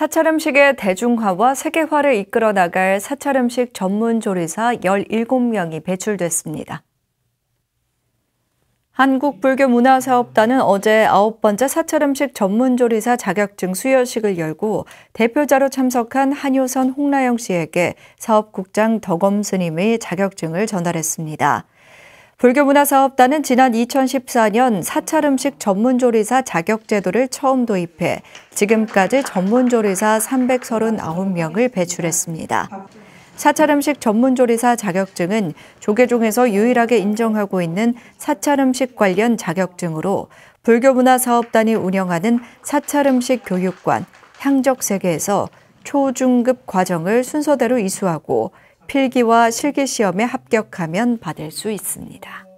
사찰 음식의 대중화와 세계화를 이끌어 나갈 사찰 음식 전문 조리사 17명이 배출됐습니다. 한국불교문화사업단은 어제 아홉 번째 사찰음식 전문조리사 자격증 수여식을 열고 대표자로 참석한 한효선 홍라영 씨에게 사업국장 덕엄 스님의 자격증을 전달했습니다. 불교문화사업단은 지난 2014년 사찰 음식 전문조리사 자격제도를 처음 도입해 지금까지 전문조리사 339명을 배출했습니다. 사찰 음식 전문조리사 자격증은 조계종에서 유일하게 인정하고 있는 사찰 음식 관련 자격증으로 불교문화사업단이 운영하는 사찰 음식 교육관, 향적세계에서 초중급 과정을 순서대로 이수하고 필기와 실기 시험에 합격하면 받을 수 있습니다.